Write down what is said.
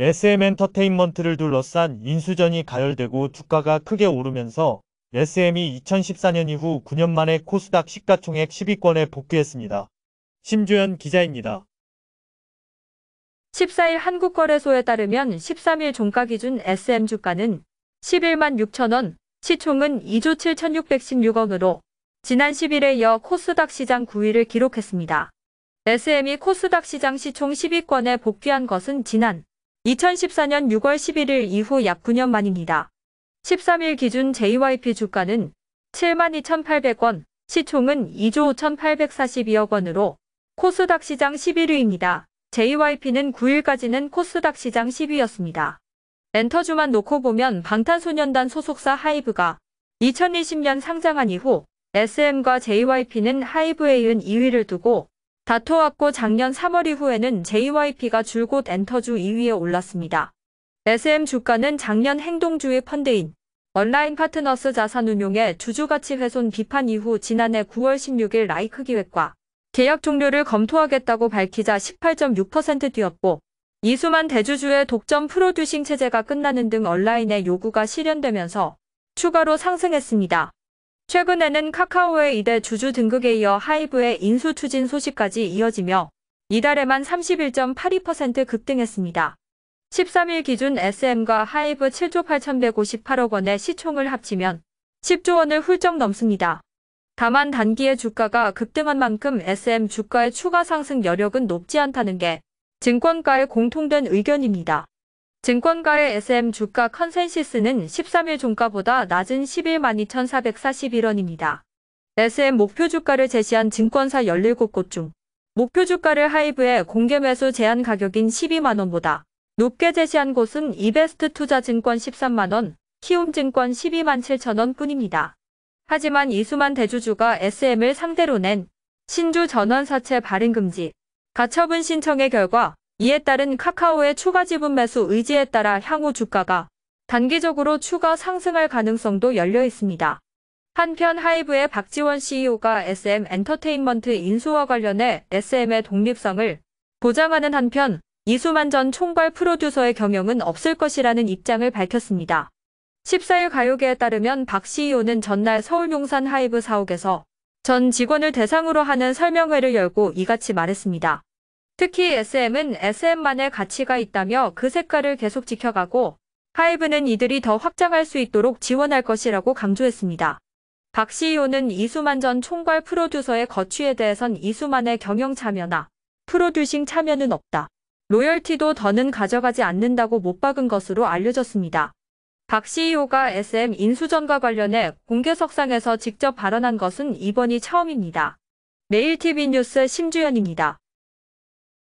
SM 엔터테인먼트를 둘러싼 인수전이 가열되고 주가가 크게 오르면서 SM이 2014년 이후 9년 만에 코스닥 시가총액 10위권에 복귀했습니다. 심주현 기자입니다. 14일 한국거래소에 따르면 13일 종가 기준 SM 주가는 11만 6천원, 시총은 2조 7,616억으로 지난 10일에 이어 코스닥 시장 9위를 기록했습니다. SM이 코스닥 시장 시총 10위권에 복귀한 것은 지난 2014년 6월 11일 이후 약 9년 만입니다. 13일 기준 JYP 주가는 72,800원, 시총은 2조 5,842억 원으로 코스닥 시장 11위입니다. JYP는 9일까지는 코스닥 시장 10위였습니다. 엔터주만 놓고 보면 방탄소년단 소속사 하이브가 2020년 상장한 이후 SM과 JYP는 하이브에 이은 2위를 두고 다퉈왔고 작년 3월 이후에는 JYP가 줄곧 엔터주 2위에 올랐습니다. SM 주가는 작년 행동주의 펀드인 온라인 파트너스 자산운용의 주주가치 훼손 비판 이후 지난해 9월 16일 라이크 기획과 계약 종료를 검토하겠다고 밝히자 18.6% 뛰었고 이수만 대주주의 독점 프로듀싱 체제가 끝나는 등 온라인의 요구가 실현되면서 추가로 상승했습니다. 최근에는 카카오의 이대 주주 등극에 이어 하이브의 인수 추진 소식까지 이어지며 이달에만 31.82% 급등했습니다. 13일 기준 SM과 하이브 7조 8,158억 원의 시총을 합치면 10조 원을 훌쩍 넘습니다. 다만 단기의 주가가 급등한 만큼 SM 주가의 추가 상승 여력은 높지 않다는 게 증권가의 공통된 의견입니다. 증권가의 SM 주가 컨센시스는 13일 종가보다 낮은 11만 2,441원입니다. SM 목표 주가를 제시한 증권사 17곳 중 목표 주가를 하이브의 공개 매수 제한 가격인 12만원보다 높게 제시한 곳은 이베스트 투자증권 13만원, 키움증권 12만 7천원 뿐입니다. 하지만 이수만 대주주가 SM을 상대로 낸 신주 전환사채 발행금지, 가처분 신청의 결과 이에 따른 카카오의 추가 지분 매수 의지에 따라 향후 주가가 단기적으로 추가 상승할 가능성도 열려 있습니다. 한편 하이브의 박지원 CEO가 SM 엔터테인먼트 인수와 관련해 SM의 독립성을 보장하는 한편 이수만 전 총괄 프로듀서의 경영은 없을 것이라는 입장을 밝혔습니다. 14일 가요계에 따르면 박 CEO는 전날 서울 용산 하이브 사옥에서 전 직원을 대상으로 하는 설명회를 열고 이같이 말했습니다. 특히 SM은 SM만의 가치가 있다며 그 색깔을 계속 지켜가고 하이브는 이들이 더 확장할 수 있도록 지원할 것이라고 강조했습니다. 박 CEO는 이수만 전 총괄 프로듀서의 거취에 대해선 이수만의 경영 참여나 프로듀싱 참여는 없다. 로열티도 더는 가져가지 않는다고 못 박은 것으로 알려졌습니다. 박 CEO가 SM 인수전과 관련해 공개석상에서 직접 발언한 것은 이번이 처음입니다. 메일TV 뉴스 심주연입니다.